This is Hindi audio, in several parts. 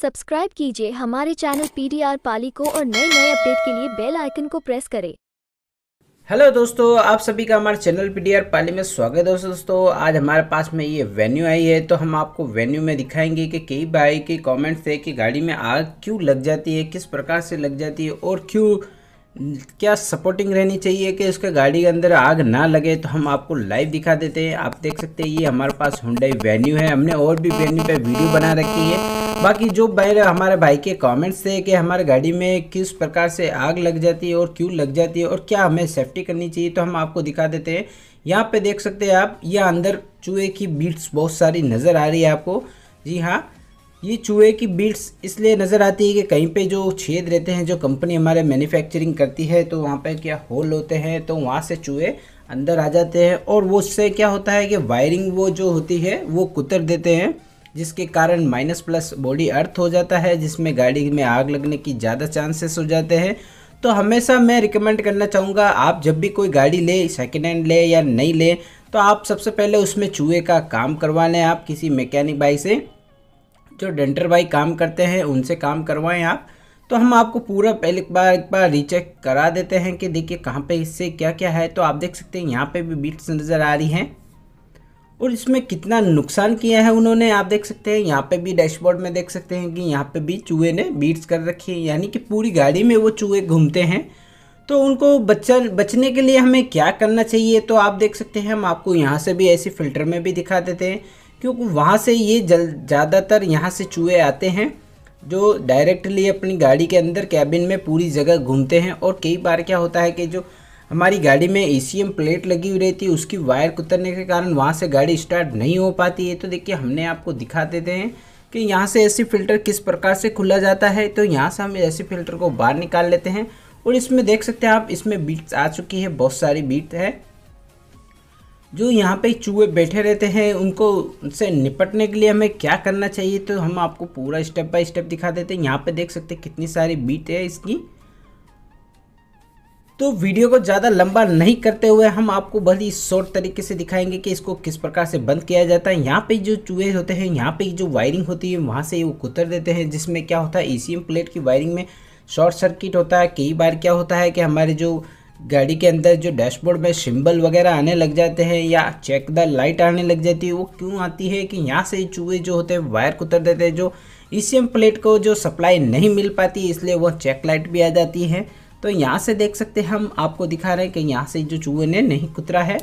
सब्सक्राइब कीजिए हमारे चैनल पीडीआर पाली को और नए नए अपडेट के लिए बेल आइकन को प्रेस करें हेलो दोस्तों आप सभी का हमारे चैनल पीडीआर पाली में स्वागत है दोस्तों आज हमारे पास में ये वेन्यू आई है तो हम आपको वेन्यू में दिखाएंगे कि कई भाई के कमेंट्स है कि गाड़ी में आग क्यों लग जाती है किस प्रकार से लग जाती है और क्यों क्या सपोर्टिंग रहनी चाहिए कि उसके गाड़ी के अंदर आग ना लगे तो हम आपको लाइव दिखा देते हैं आप देख सकते हैं ये हमारे पास हुडाई वेन्यू है हमने और भी वेन्यू पर वीडियो बना रखी है बाकी जो भाई हमारे भाई के कमेंट्स थे कि हमारे गाड़ी में किस प्रकार से आग लग जाती है और क्यों लग जाती है और क्या हमें सेफ्टी करनी चाहिए तो हम आपको दिखा देते हैं यहाँ पे देख सकते हैं आप ये अंदर चूहे की बीट्स बहुत सारी नज़र आ रही है आपको जी हाँ ये चूहे की बीट्स इसलिए नज़र आती है कि कहीं पे जो छेद रहते हैं जो कंपनी हमारे मैन्युफैक्चरिंग करती है तो वहाँ पे क्या होल होते हैं तो वहाँ से चूहे अंदर आ जाते हैं और वो उससे क्या होता है कि वायरिंग वो जो होती है वो कुतर देते हैं जिसके कारण माइनस प्लस बॉडी अर्थ हो जाता है जिसमें गाड़ी में आग लगने की ज़्यादा चांसेस हो जाते हैं तो हमेशा मैं रिकमेंड करना चाहूँगा आप जब भी कोई गाड़ी ले सेकेंड हैंड ले या नहीं ले तो आप सबसे पहले उसमें चूहे का काम करवा लें आप किसी मैकेनिक भाई से जो डेंटर भाई काम करते हैं उनसे काम करवाएं आप तो हम आपको पूरा पहले एक बार एक बार रीचेक करा देते हैं कि देखिए कहाँ पे इससे क्या क्या है तो आप देख सकते हैं यहाँ पे भी बीट्स नज़र आ रही हैं और इसमें कितना नुकसान किया है उन्होंने आप देख सकते हैं यहाँ पे भी डैशबोर्ड में देख सकते हैं कि यहाँ पे भी चूहे ने बीट्स कर रखी है यानी कि पूरी गाड़ी में वो चूहे घूमते हैं तो उनको बचन बचने के लिए हमें क्या करना चाहिए तो आप देख सकते हैं हम आपको यहाँ से भी ऐसी फिल्टर में भी दिखा देते हैं क्योंकि वहाँ से ये जल ज़्यादातर यहाँ से चूहे आते हैं जो डायरेक्टली अपनी गाड़ी के अंदर कैबिन में पूरी जगह घूमते हैं और कई बार क्या होता है कि जो हमारी गाड़ी में ए प्लेट लगी हुई रहती है उसकी वायर कुतरने के कारण वहाँ से गाड़ी स्टार्ट नहीं हो पाती है तो देखिए हमने आपको दिखा देते हैं कि यहाँ से ऐसी फ़िल्टर किस प्रकार से खुला जाता है तो यहाँ से हम ऐसी फ़िल्टर को बाहर निकाल लेते हैं और इसमें देख सकते हैं आप इसमें बीट्स आ चुकी है बहुत सारी बीट है जो यहाँ पे चूहे बैठे रहते हैं उनको उनसे निपटने के लिए हमें क्या करना चाहिए तो हम आपको पूरा स्टेप बाय स्टेप दिखा देते हैं यहाँ पे देख सकते हैं कितनी सारी बीट है इसकी तो वीडियो को ज़्यादा लंबा नहीं करते हुए हम आपको बहुत ही शॉर्ट तरीके से दिखाएंगे कि इसको किस प्रकार से बंद किया जाता है यहाँ पे जो चूहे होते हैं यहाँ पे जो वायरिंग होती है वहाँ से वो कुतर देते हैं जिसमें क्या होता है ई e प्लेट की वायरिंग में शॉर्ट सर्किट होता है कई बार क्या होता है कि हमारे जो गाड़ी के अंदर जो डैशबोर्ड में सिम्बल वगैरह आने लग जाते हैं या चेक द लाइट आने लग जाती है वो क्यों आती है कि यहाँ से चूहे जो होते हैं वायर कुतर देते हैं जो ई e प्लेट को जो सप्लाई नहीं मिल पाती इसलिए वह चेक लाइट भी आ जाती है तो यहाँ से देख सकते हैं हम आपको दिखा रहे हैं कि यहाँ से जो चूहे ने नहीं कुतरा है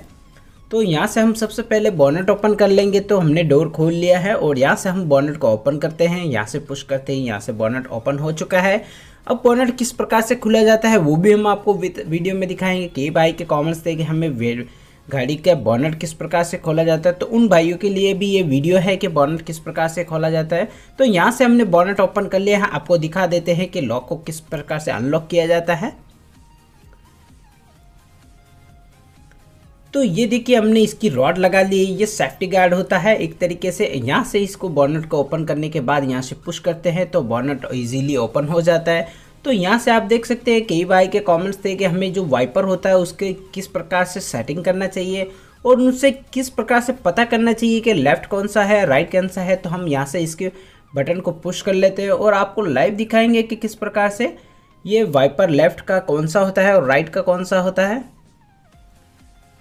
तो यहाँ से हम सबसे पहले बॉनेट ओपन कर लेंगे तो हमने डोर खोल लिया है और यहाँ से हम बॉनेट को ओपन करते हैं यहाँ से पुश करते हैं यहाँ से बॉनेट ओपन हो चुका है अब बॉनेट किस प्रकार से खुला जाता है वो भी हम आपको वीडियो में दिखाएंगे कई भाई के कॉमेंट्स थे कि हमें गाड़ी का बॉनट किस प्रकार से खोला जाता है तो उन भाइयों के लिए भी ये वीडियो है कि बॉनट किस प्रकार से खोला जाता है तो यहाँ से हमने बॉनट ओपन कर लिया है आपको दिखा देते हैं कि लॉक को किस प्रकार से अनलॉक किया जाता है तो ये देखिए हमने इसकी रॉड लगा ली ये सेफ्टी गार्ड होता है एक तरीके से यहाँ से इसको बॉनट को ओपन करने के बाद यहाँ से पुश करते हैं तो बॉनट इजीली ओपन हो जाता है तो यहाँ से आप देख सकते हैं कई भाई के कमेंट्स थे कि हमें जो वाइपर होता है उसके किस प्रकार से सेटिंग करना चाहिए और उनसे किस प्रकार से पता करना चाहिए कि लेफ़्ट कौन सा है राइट कौन सा है तो हम यहाँ से इसके बटन को पुश कर लेते हैं और आपको लाइव दिखाएंगे कि किस प्रकार से ये वाइपर लेफ़्ट का कौन सा होता है और राइट का कौन सा होता है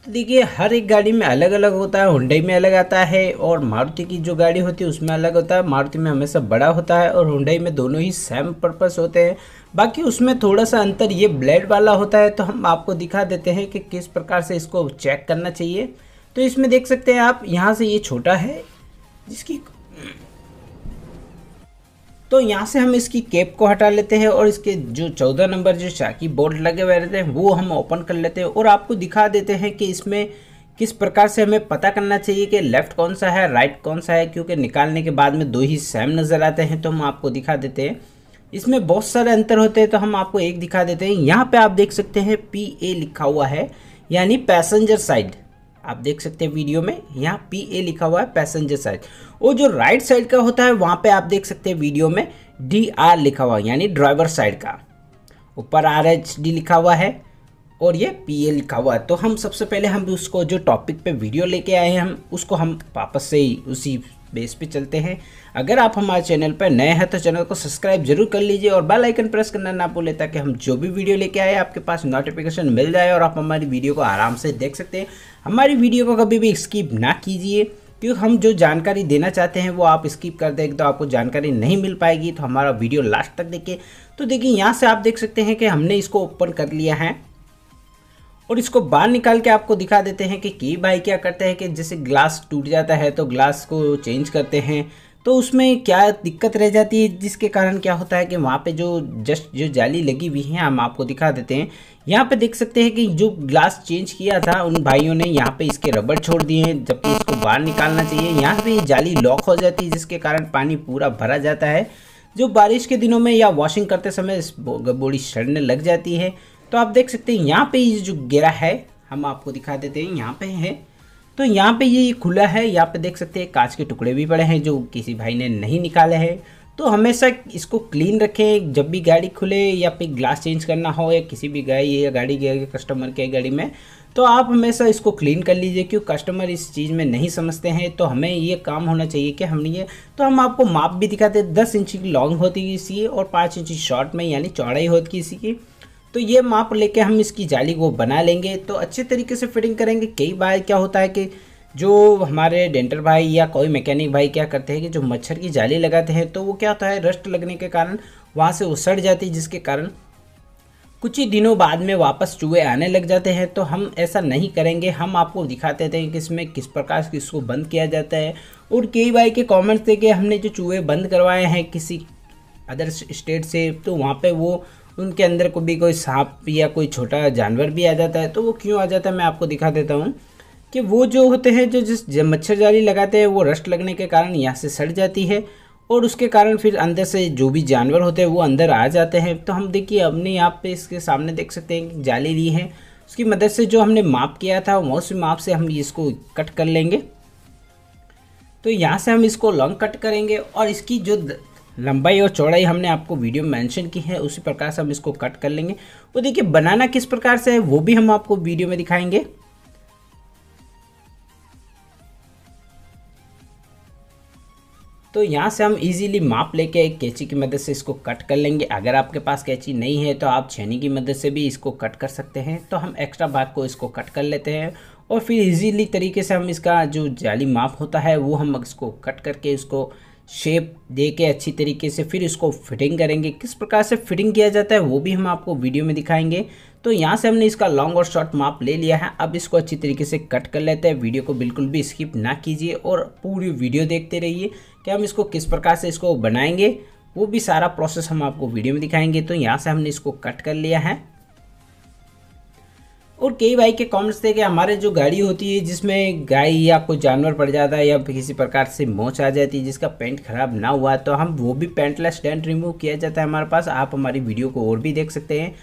देखिए हर एक गाड़ी में अलग अलग होता है हुंडई में अलग आता है और मारुति की जो गाड़ी होती है उसमें अलग होता है मारुति में हमेशा बड़ा होता है और हुंडई में दोनों ही सेम पर्पस होते हैं बाकी उसमें थोड़ा सा अंतर ये ब्लेड वाला होता है तो हम आपको दिखा देते हैं कि किस प्रकार से इसको चेक करना चाहिए तो इसमें देख सकते हैं आप यहाँ से ये छोटा है जिसकी तो यहाँ से हम इसकी कैप को हटा लेते हैं और इसके जो चौदह नंबर जो चाकी बोर्ड लगे हुए रहते हैं वो हम ओपन कर लेते हैं और आपको दिखा देते हैं कि इसमें किस प्रकार से हमें पता करना चाहिए कि लेफ़्ट कौन सा है राइट कौन सा है क्योंकि निकालने के बाद में दो ही सेम नज़र आते हैं तो हम आपको दिखा देते हैं इसमें बहुत सारे अंतर होते हैं तो हम आपको एक दिखा देते हैं यहाँ पे आप देख सकते हैं पी ए लिखा हुआ है यानी पैसेंजर साइड आप देख सकते हैं वीडियो में यहाँ पी ए लिखा हुआ है पैसेंजर साइड वो जो राइट साइड का होता है वहाँ पे आप देख सकते हैं वीडियो में डी आर लिखा हुआ है यानी ड्राइवर साइड का ऊपर आर एच डी लिखा हुआ है और ये पी ए लिखा हुआ है तो हम सबसे पहले हम उसको जो टॉपिक पे वीडियो लेके आए हैं हम उसको हम वापस से ही उसी बेस पे चलते हैं अगर आप हमारे चैनल पर नए हैं तो चैनल को सब्सक्राइब जरूर कर लीजिए और बेल आइकन प्रेस करना ना भूलें ताकि हम जो भी वीडियो लेके आए आपके पास नोटिफिकेशन मिल जाए और आप हमारी वीडियो को आराम से देख सकते हैं हमारी वीडियो को कभी भी स्किप ना कीजिए क्योंकि हम जो जानकारी देना चाहते हैं वो आप स्किप कर देंगे तो आपको जानकारी नहीं मिल पाएगी तो हमारा वीडियो लास्ट तक देखिए तो देखिए यहाँ से आप देख सकते हैं कि हमने इसको ओपन कर लिया है और इसको बाहर निकाल के आपको दिखा देते हैं कि की भाई क्या करते हैं कि जैसे ग्लास टूट जाता है तो ग्लास को चेंज करते हैं तो उसमें क्या दिक्कत रह जाती है जिसके कारण क्या होता है कि वहाँ पे जो जस्ट जो जाली लगी हुई है हम आपको दिखा देते हैं यहाँ पे देख सकते हैं कि जो ग्लास चेंज किया था उन भाइयों ने यहाँ पे इसके रबड़ छोड़ दिए हैं जबकि इसको बाहर निकालना चाहिए यहाँ पर जाली लॉक हो जाती है जिसके कारण पानी पूरा भरा जाता है जो बारिश के दिनों में या वॉशिंग करते समय इस बोड़ी सड़ने लग जाती है तो आप देख सकते हैं यहाँ पे ये जो गिरा है हम आपको दिखा देते हैं यहाँ पे है तो यहाँ पे ये खुला है यहाँ पे देख सकते हैं कांच के टुकड़े भी पड़े हैं जो किसी भाई ने नहीं निकाले हैं तो हमेशा इसको क्लीन रखें जब भी गाड़ी खुले या फिर ग्लास चेंज करना हो या किसी भी गाय या गाड़ी गए कस्टमर के गाड़ी में तो आप हमेशा इसको क्लीन कर लीजिए क्यों कस्टमर इस चीज़ में नहीं समझते हैं तो हमें ये काम होना चाहिए कि हमने ये तो हम आपको माप भी दिखाते दस इंच की लॉन्ग होती है इसकी और पाँच इंच शॉर्ट में यानी चौड़ाई होती है इसकी तो ये माप लेके हम इसकी जाली को बना लेंगे तो अच्छे तरीके से फिटिंग करेंगे कई बार क्या होता है कि जो हमारे डेंटर भाई या कोई मैकेनिक भाई क्या करते हैं कि जो मच्छर की जाली लगाते हैं तो वो क्या होता है रस्ट लगने के कारण वहाँ से सड़ जाती है जिसके कारण कुछ ही दिनों बाद में वापस चूहे आने लग जाते हैं तो हम ऐसा नहीं करेंगे हम आपको दिखाते थे कि इसमें किस प्रकार से किसको बंद किया जाता है और कई बार के कॉमेंट्स थे कि हमने जो चूहे बंद करवाए हैं किसी अदर स्टेट से तो वहाँ पर वो उनके अंदर को भी कोई सांप या कोई छोटा जानवर भी आ जाता है तो वो क्यों आ जाता है मैं आपको दिखा देता हूँ कि वो जो होते हैं जो जिस मच्छर जाली लगाते हैं वो रस्ट लगने के कारण यहाँ से सड़ जाती है और उसके कारण फिर अंदर से जो भी जानवर होते हैं वो अंदर आ जाते हैं तो हम देखिए अपने यहाँ पे इसके सामने देख सकते हैं कि जाली ली है उसकी मदद से जो हमने माप किया था मौसम माप से हम इसको कट कर लेंगे तो यहाँ से हम इसको लॉन्ग कट करेंगे और इसकी जो लंबाई और चौड़ाई हमने आपको वीडियो में मेंशन की है उसी प्रकार से हम इसको कट कर लेंगे वो देखिए बनाना किस प्रकार से है वो भी हम आपको वीडियो में दिखाएंगे तो यहाँ से हम इजीली माप लेके एक कैंची की मदद से इसको कट कर लेंगे अगर आपके पास कैंची नहीं है तो आप छेनी की मदद से भी इसको कट कर सकते हैं तो हम एक्स्ट्रा भाग को इसको कट कर लेते हैं और फिर इजीली तरीके से हम इसका जो जाली माप होता है वो हम इसको कट करके इसको शेप दे के अच्छी तरीके से फिर इसको फिटिंग करेंगे किस प्रकार से फिटिंग किया जाता है वो भी हम आपको वीडियो में दिखाएंगे तो यहाँ से हमने इसका लॉन्ग और शॉर्ट माप ले लिया है अब इसको अच्छी तरीके से कट कर लेते हैं वीडियो को बिल्कुल भी स्किप ना कीजिए और पूरी वीडियो देखते रहिए कि हम इसको किस प्रकार से इसको बनाएंगे वो भी सारा प्रोसेस हम आपको वीडियो में दिखाएंगे तो यहाँ से हमने इसको कट कर लिया है और कई भाई के कमेंट्स थे कि हमारे जो गाड़ी होती है जिसमें गाय या कोई जानवर पड़ जाता है या किसी प्रकार से मोच आ जाती है जिसका पेंट खराब ना हुआ तो हम वो भी पेंटलेस डेंट रिमूव किया जाता है हमारे पास आप हमारी वीडियो को और भी देख सकते हैं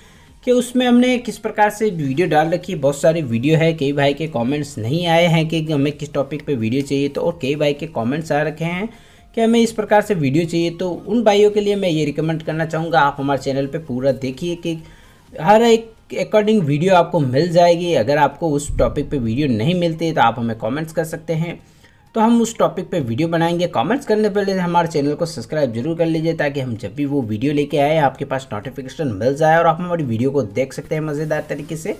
कि उसमें हमने किस प्रकार से वीडियो डाल रखी है बहुत सारी वीडियो है कई भाई के कमेंट्स नहीं आए हैं कि हमें किस टॉपिक पे वीडियो चाहिए तो और कई भाई के कमेंट्स आ रखे हैं कि हमें इस प्रकार से वीडियो चाहिए तो उन भाइयों के लिए मैं ये रिकमेंड करना चाहूँगा आप हमारे चैनल पर पूरा देखिए कि हर एक अकॉर्डिंग वीडियो आपको मिल जाएगी अगर आपको उस टॉपिक पे वीडियो नहीं मिलती तो आप हमें कमेंट्स कर सकते हैं तो हम उस टॉपिक पे वीडियो बनाएंगे कमेंट्स करने पहले हमारे चैनल को सब्सक्राइब जरूर कर लीजिए ताकि हम जब भी वो वीडियो लेके आए आपके पास नोटिफिकेशन मिल जाए और आप हमारी वीडियो को देख सकते हैं मज़ेदार तरीके से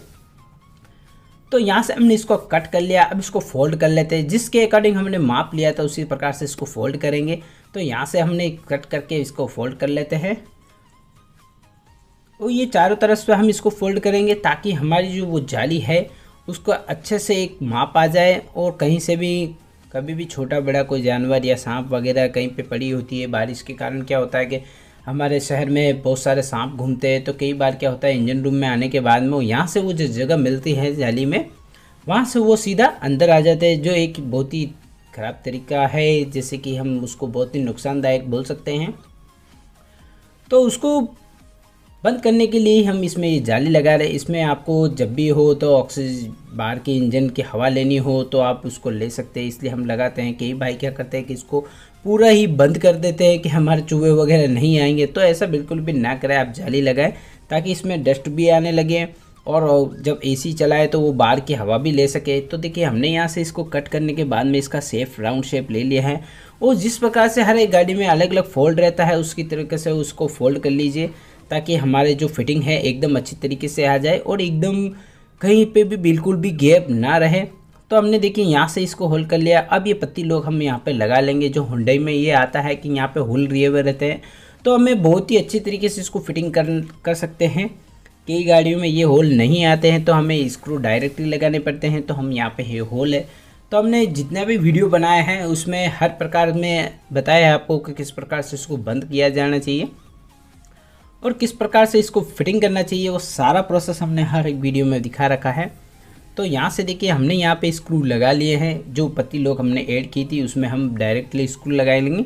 तो यहाँ से हमने इसको कट कर लिया अब इसको फोल्ड कर लेते हैं जिसके अकॉर्डिंग हमने माप लिया था उसी प्रकार से इसको फोल्ड करेंगे तो यहाँ से हमने कट करके इसको फोल्ड कर लेते हैं और तो ये चारों तरफ से हम इसको फोल्ड करेंगे ताकि हमारी जो वो जाली है उसको अच्छे से एक माप आ जाए और कहीं से भी कभी भी छोटा बड़ा कोई जानवर या सांप वगैरह कहीं पे पड़ी होती है बारिश के कारण क्या होता है कि हमारे शहर में बहुत सारे सांप घूमते हैं तो कई बार क्या होता है इंजन रूम में आने के बाद में यहाँ से वो जो जगह मिलती है जाली में वहाँ से वो सीधा अंदर आ जाते हैं जो एक बहुत ही ख़राब तरीका है जैसे कि हम उसको बहुत ही नुकसानदायक बोल सकते हैं तो उसको बंद करने के लिए हम इसमें ये जाली लगा रहे इसमें आपको जब भी हो तो ऑक्सीज बार के इंजन की हवा लेनी हो तो आप उसको ले सकते हैं इसलिए हम लगाते हैं कई भाई क्या करते हैं कि इसको पूरा ही बंद कर देते हैं कि हमारे चूहे वगैरह नहीं आएंगे तो ऐसा बिल्कुल भी ना करें आप जाली लगाएं ताकि इसमें डस्ट भी आने लगे और जब एसी चलाए तो वो बाहर की हवा भी ले सके तो देखिए हमने यहाँ से इसको कट करने के बाद में इसका सेफ राउंड शेप ले लिया है और जिस प्रकार से हर एक गाड़ी में अलग अलग फोल्ड रहता है उसकी तरीके से उसको फोल्ड कर लीजिए ताकि हमारे जो फिटिंग है एकदम अच्छी तरीके से आ जाए और एकदम कहीं पे भी बिल्कुल भी गैप ना रहे तो हमने देखिए यहाँ से इसको होल कर लिया अब ये पत्ती लोग हम यहाँ पे लगा लेंगे जो हुडई में ये आता है कि यहाँ पे होल रिए हुए रहते हैं तो हमें बहुत ही अच्छी तरीके से इसको फिटिंग कर कर सकते हैं कई गाड़ियों में ये होल नहीं आते हैं तो हमें स्क्रू डायरेक्टली लगाने पड़ते हैं तो हम यहाँ पर ये होल है तो हमने जितना भी वीडियो बनाया है उसमें हर प्रकार में बताया है आपको कि किस प्रकार से इसको बंद किया जाना चाहिए और किस प्रकार से इसको फिटिंग करना चाहिए वो सारा प्रोसेस हमने हर एक वीडियो में दिखा रखा है तो यहाँ से देखिए हमने यहाँ पे स्क्रू लगा लिए हैं जो पत्ती लोग हमने ऐड की थी उसमें हम डायरेक्टली स्क्रू लगा लेंगे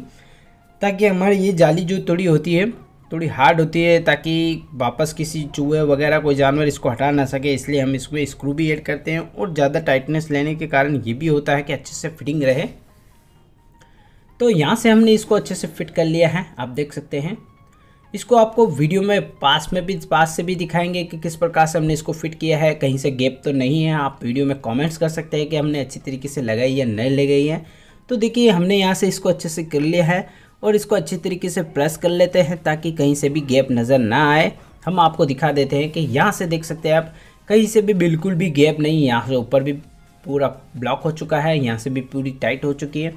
ताकि हमारी ये जाली जो थोड़ी होती है थोड़ी हार्ड होती है ताकि वापस किसी चूहे वगैरह कोई जानवर इसको हटा ना सके इसलिए हम इसमें स्क्रू भी ऐड करते हैं और ज़्यादा टाइटनेस लेने के कारण ये भी होता है कि अच्छे से फिटिंग रहे तो यहाँ से हमने इसको अच्छे से फिट कर लिया है आप देख सकते हैं इसको आपको वीडियो में पास में भी पास से भी दिखाएंगे कि किस प्रकार से हमने इसको फिट किया है कहीं से गैप तो नहीं है आप वीडियो में कमेंट्स कर सकते हैं कि हमने अच्छी तरीके से लगाई या नहीं लगाई है तो देखिए हमने यहाँ से इसको अच्छे से कर लिया है और इसको अच्छी तरीके से प्रेस कर लेते हैं ताकि कहीं से भी गैप नज़र ना आए हम आपको दिखा देते हैं कि यहाँ से देख सकते हैं आप कहीं से भी बिल्कुल भी गैप नहीं यहाँ से ऊपर भी पूरा ब्लॉक हो चुका है यहाँ से भी पूरी टाइट हो चुकी है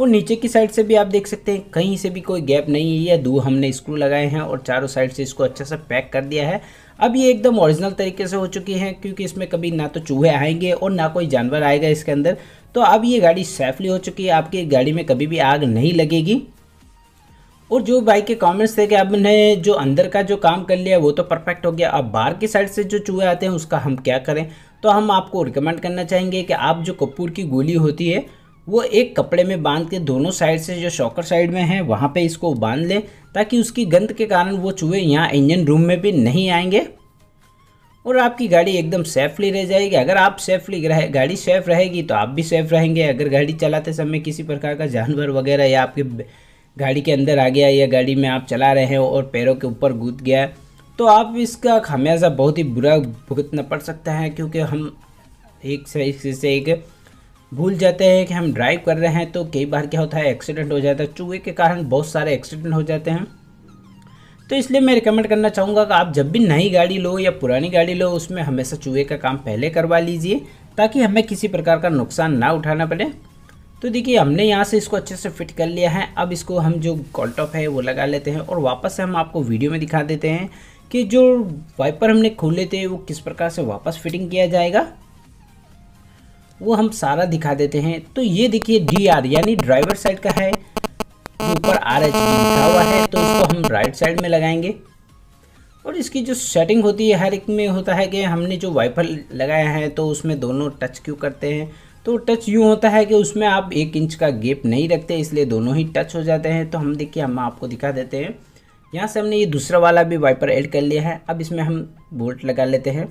और नीचे की साइड से भी आप देख सकते हैं कहीं से भी कोई गैप नहीं है या दो हमने स्क्रू लगाए हैं और चारों साइड से इसको अच्छे से पैक कर दिया है अब ये एकदम ओरिजिनल तरीके से हो चुकी है क्योंकि इसमें कभी ना तो चूहे आएंगे और ना कोई जानवर आएगा इसके अंदर तो अब ये गाड़ी सेफली हो चुकी है आपकी गाड़ी में कभी भी आग नहीं लगेगी और जो बाइक के कमेंट्स थे कि आपने जो अंदर का जो काम कर लिया वो तो परफेक्ट हो गया अब बाहर की साइड से जो चूहे आते हैं उसका हम क्या करें तो हम आपको रिकमेंड करना चाहेंगे कि आप जो कपूर की गोली होती है वो एक कपड़े में बांध के दोनों साइड से जो शॉकर साइड में है वहाँ पे इसको बांध लें ताकि उसकी गंद के कारण वो चूहे यहाँ इंजन रूम में भी नहीं आएंगे और आपकी गाड़ी एकदम सेफली रह जाएगी अगर आप सेफली रहे गाड़ी सेफ रहेगी तो आप भी सेफ रहेंगे अगर गाड़ी चलाते समय किसी प्रकार का जानवर वगैरह या आपके गाड़ी के अंदर आ गया या गाड़ी में आप चला रहे हो और पैरों के ऊपर गूद गया तो आप इसका खामियाजा बहुत ही बुरा भुगतना पड़ सकता है क्योंकि हम एक, से एक भूल जाते हैं कि हम ड्राइव कर रहे हैं तो कई बार क्या होता है एक्सीडेंट हो जाता है चूहे के कारण बहुत सारे एक्सीडेंट हो जाते हैं तो इसलिए मैं रिकमेंड करना चाहूँगा कि आप जब भी नई गाड़ी लो या पुरानी गाड़ी लो उसमें हमेशा चूहे का काम पहले करवा लीजिए ताकि हमें किसी प्रकार का नुकसान ना उठाना पड़े तो देखिए हमने यहाँ से इसको अच्छे से फिट कर लिया है अब इसको हम जो कॉलटॉप है वो लगा लेते हैं और वापस से हम आपको वीडियो में दिखा देते हैं कि जो वाइपर हमने खोले थे वो किस प्रकार से वापस फिटिंग किया जाएगा वो हम सारा दिखा देते हैं तो ये देखिए डी आर यानी ड्राइवर साइड का है ऊपर आर एच लिखा हुआ है तो इसको हम राइट साइड में लगाएंगे और इसकी जो सेटिंग होती है हर एक में होता है कि हमने जो वाइपर लगाया है तो उसमें दोनों टच क्यों करते हैं तो टच यूँ होता है कि उसमें आप एक इंच का गेप नहीं रखते इसलिए दोनों ही टच हो जाते हैं तो हम देखिए हम आपको दिखा देते हैं यहाँ से हमने ये दूसरा वाला भी वाइपर ऐड कर लिया है अब इसमें हम बोल्ट लगा लेते हैं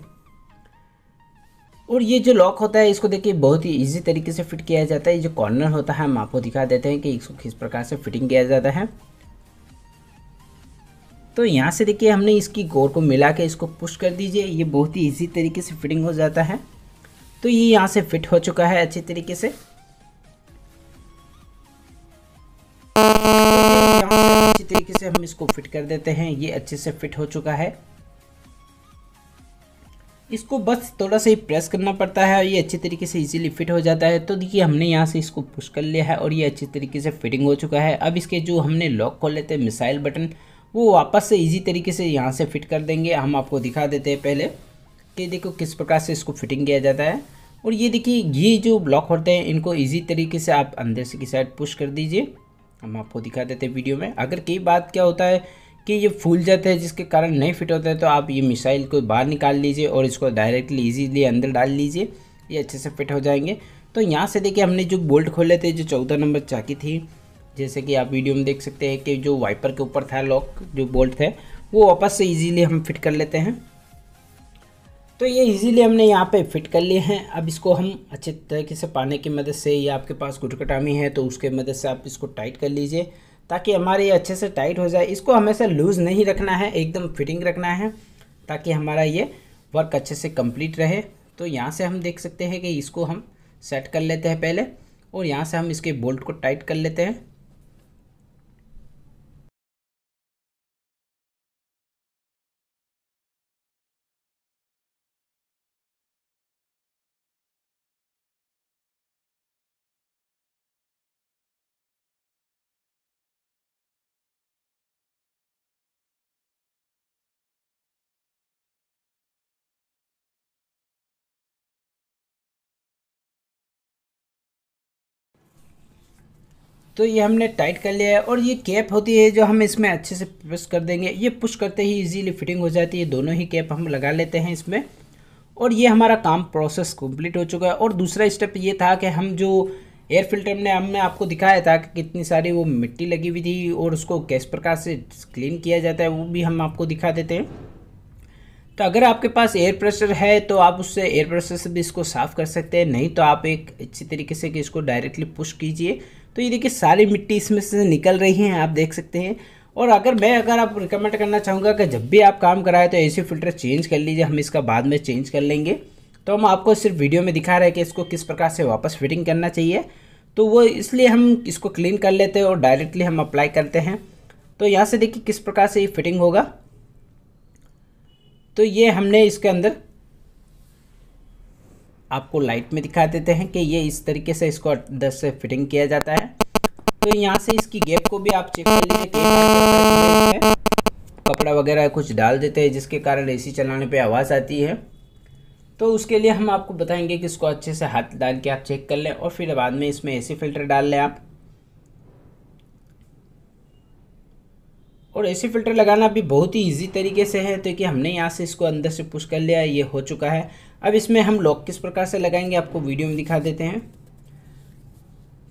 और ये जो लॉक होता है इसको देखिए बहुत ही इजी तरीके से फिट किया जाता है ये जो कॉर्नर होता है हम आपको दिखा देते हैं कि इसको किस प्रकार से फिटिंग किया जाता है तो यहाँ से देखिए हमने इसकी गोर को मिला के इसको पुश कर दीजिए ये बहुत ही इजी तरीके से फिटिंग हो जाता है तो ये यहाँ से फिट हो चुका है अच्छे तरीके से अच्छे तरीके से हम इसको फिट कर देते हैं ये अच्छे से फिट हो चुका है इसको बस थोड़ा सा ही प्रेस करना पड़ता है और ये अच्छे तरीके से इजीली फिट हो जाता है तो देखिए हमने यहाँ से इसको पुश कर लिया है और ये अच्छे तरीके से फिटिंग हो चुका है अब इसके जो हमने लॉक खोल लेते हैं मिसाइल बटन वो वापस से इजी तरीके से यहाँ से फिट कर देंगे हम आपको दिखा देते हैं पहले कि देखो किस प्रकार से इसको फिटिंग किया जाता है और ये देखिए ये जो ब्लॉक होते हैं इनको ईज़ी तरीके से आप अंदर से की साइड पुश कर दीजिए हम आपको दिखा देते हैं वीडियो में अगर कई बात क्या होता है कि ये फूल जाते हैं जिसके कारण नहीं फिट होता है तो आप ये मिसाइल को बाहर निकाल लीजिए और इसको डायरेक्टली ईजीली अंदर डाल लीजिए ये अच्छे से फिट हो जाएंगे तो यहाँ से देखिए हमने जो बोल्ट खोले थे जो चौदह नंबर चाकी थी जैसे कि आप वीडियो में देख सकते हैं कि जो वाइपर के ऊपर था लॉक जो बोल्ट थे वो वापस से ईजीली हम फिट कर लेते हैं तो ये इजीली हमने यहाँ पे फिट कर लिए हैं अब इसको हम अच्छे तरीके से पाने की मदद से या आपके पास गुटकटामी है तो उसके मदद से आप इसको टाइट कर लीजिए ताकि हमारे ये अच्छे से टाइट हो जाए इसको हमेशा लूज़ नहीं रखना है एकदम फिटिंग रखना है ताकि हमारा ये वर्क अच्छे से कंप्लीट रहे तो यहाँ से हम देख सकते हैं कि इसको हम सेट कर लेते हैं पहले और यहाँ से हम इसके बोल्ट को टाइट कर लेते हैं तो ये हमने टाइट कर लिया है और ये कैप होती है जो हम इसमें अच्छे से प्रेस कर देंगे ये पुश करते ही इजीली फिटिंग हो जाती है दोनों ही कैप हम लगा लेते हैं इसमें और ये हमारा काम प्रोसेस कंप्लीट हो चुका है और दूसरा स्टेप ये था कि हम जो एयर फिल्टर ने हमने आपको दिखाया था कि कितनी सारी वो मिट्टी लगी हुई थी और उसको किस प्रकार से क्लीन किया जाता है वो भी हम आपको दिखा देते हैं तो अगर आपके पास एयर प्रेशर है तो आप उससे एयर प्रेशर से भी इसको साफ़ कर सकते हैं नहीं तो आप एक अच्छी तरीके से कि इसको डायरेक्टली पुश कीजिए तो ये देखिए सारी मिट्टी इसमें से निकल रही हैं आप देख सकते हैं और अगर मैं अगर आप रिकमेंड करना चाहूँगा कि जब भी आप काम कराए तो एसी फिल्टर चेंज कर लीजिए हम इसका बाद में चेंज कर लेंगे तो हम आपको सिर्फ वीडियो में दिखा रहे हैं कि इसको किस प्रकार से वापस फिटिंग करना चाहिए तो वो इसलिए हम इसको क्लीन कर लेते हैं और डायरेक्टली हम अप्लाई करते हैं तो यहाँ से देखिए किस प्रकार से ये फिटिंग होगा तो ये हमने इसके अंदर आपको लाइट में दिखा देते हैं कि ये इस तरीके से इसको दस से फिटिंग किया जाता है तो यहाँ से इसकी गैप को भी आप चेक कर लीजिए कपड़ा वगैरह कुछ डाल देते हैं जिसके कारण एसी चलाने पे आवाज़ आती है तो उसके लिए हम आपको बताएंगे कि इसको अच्छे से हाथ डाल के आप चेक कर लें और फिर बाद में इसमें ए फिल्टर डाल लें आप और एसी फिल्टर लगाना भी बहुत ही इजी तरीके से है तो कि हमने यहाँ से इसको अंदर से पुश कर लिया ये हो चुका है अब इसमें हम लॉक किस प्रकार से लगाएंगे आपको वीडियो में दिखा देते हैं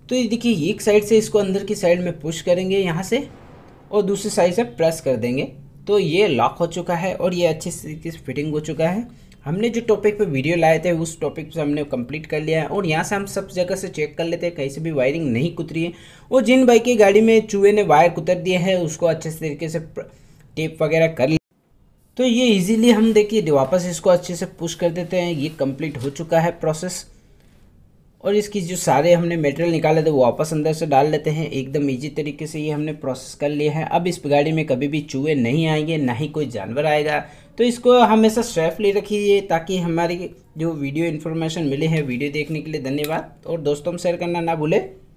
तो ये देखिए एक साइड से इसको अंदर की साइड में पुश करेंगे यहाँ से और दूसरी साइड से प्रेस कर देंगे तो ये लॉक हो चुका है और ये अच्छे तरीके से फिटिंग हो चुका है हमने जो टॉपिक पे वीडियो लाए थे उस टॉपिक पे हमने कंप्लीट कर लिया है और यहाँ से हम सब जगह से चेक कर लेते हैं कहीं से भी वायरिंग नहीं कुतरी है और जिन बाइक की गाड़ी में चूहे ने वायर कुतर दिए हैं उसको अच्छे तरीके से टेप वगैरह कर तो ये इजीली हम देखिए वापस इसको अच्छे से पुश कर देते हैं ये कंप्लीट हो चुका है प्रोसेस और इसकी जो सारे हमने मटेरियल निकाले थे वो वापस अंदर से डाल लेते हैं एकदम इजी तरीके से ये हमने प्रोसेस कर लिया है अब इस गाड़ी में कभी भी चूहे नहीं आएंगे ना ही कोई जानवर आएगा तो इसको हमेशा सेफली रखिए ताकि हमारी जो वीडियो इन्फॉर्मेशन मिले हैं वीडियो देखने के लिए धन्यवाद और दोस्तों में शेयर करना ना भूलें